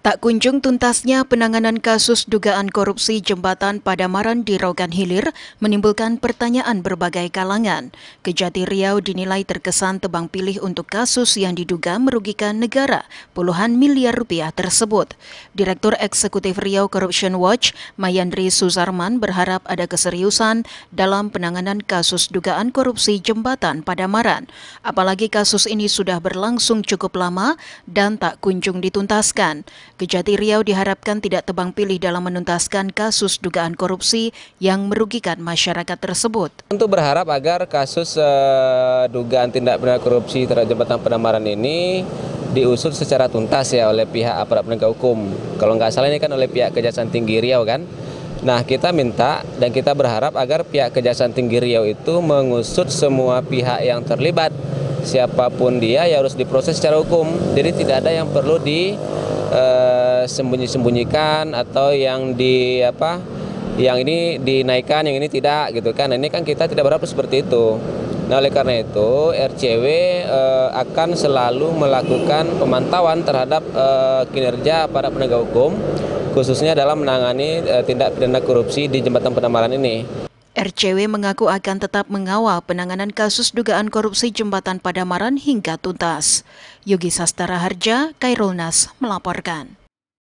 Tak kunjung tuntasnya penanganan kasus dugaan korupsi jembatan Padamaran di Rogan Hilir menimbulkan pertanyaan berbagai kalangan. Kejati Riau dinilai terkesan tebang pilih untuk kasus yang diduga merugikan negara puluhan miliar rupiah tersebut. Direktur Eksekutif Riau Corruption Watch, Mayandri Suzarman berharap ada keseriusan dalam penanganan kasus dugaan korupsi jembatan Padamaran. Apalagi kasus ini sudah berlangsung cukup lama dan tak kunjung dituntaskan. Kejati Riau diharapkan tidak tebang pilih dalam menuntaskan kasus dugaan korupsi yang merugikan masyarakat tersebut. Tentu berharap agar kasus uh, dugaan tindak pidana korupsi terhadap jabatan penamaran ini diusut secara tuntas ya oleh pihak aparat penegak hukum. Kalau nggak salah ini kan oleh pihak Kejaksaan Tinggi Riau kan. Nah kita minta dan kita berharap agar pihak Kejaksaan Tinggi Riau itu mengusut semua pihak yang terlibat siapapun dia ya harus diproses secara hukum. Jadi tidak ada yang perlu di eh, sembunyi-sembunyikan atau yang di apa yang ini dinaikkan yang ini tidak gitu kan nah, ini kan kita tidak berharap seperti itu Nah, oleh karena itu, RCW eh, akan selalu melakukan pemantauan terhadap eh, kinerja para penegak hukum, khususnya dalam menangani eh, tindak pidana korupsi di Jembatan penambalan ini. RCW mengaku akan tetap mengawal penanganan kasus dugaan korupsi Jembatan Padamaran hingga tuntas. Yogi Sastara Harja, Kairulnas melaporkan.